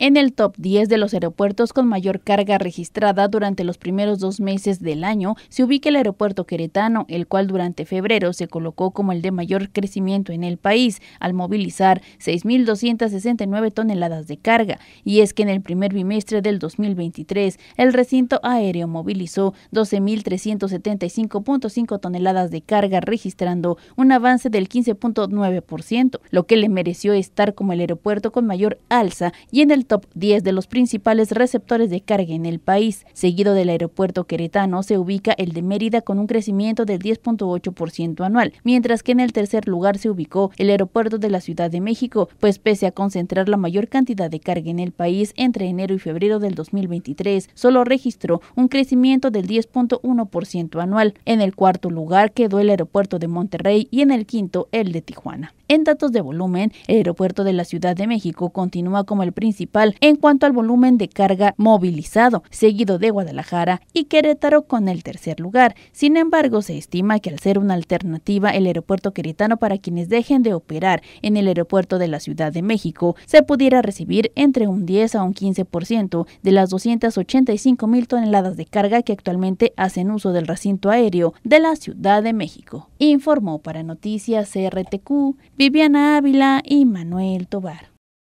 en el top 10 de los aeropuertos con mayor carga registrada durante los primeros dos meses del año se ubica el aeropuerto queretano, el cual durante febrero se colocó como el de mayor crecimiento en el país, al movilizar 6.269 toneladas de carga. Y es que en el primer bimestre del 2023, el recinto aéreo movilizó 12.375.5 toneladas de carga, registrando un avance del 15.9%, lo que le mereció estar como el aeropuerto con mayor alza y en el top 10 de los principales receptores de carga en el país. Seguido del aeropuerto queretano se ubica el de Mérida con un crecimiento del 10.8% anual, mientras que en el tercer lugar se ubicó el aeropuerto de la Ciudad de México, pues pese a concentrar la mayor cantidad de carga en el país entre enero y febrero del 2023, solo registró un crecimiento del 10.1% anual. En el cuarto lugar quedó el aeropuerto de Monterrey y en el quinto el de Tijuana. En datos de volumen, el aeropuerto de la Ciudad de México continúa como el principal en cuanto al volumen de carga movilizado, seguido de Guadalajara y Querétaro con el tercer lugar. Sin embargo, se estima que al ser una alternativa el aeropuerto queretano para quienes dejen de operar en el aeropuerto de la Ciudad de México, se pudiera recibir entre un 10 a un 15% de las 285 mil toneladas de carga que actualmente hacen uso del recinto aéreo de la Ciudad de México, informó para Noticias RTQ Viviana Ávila y Manuel Tobar.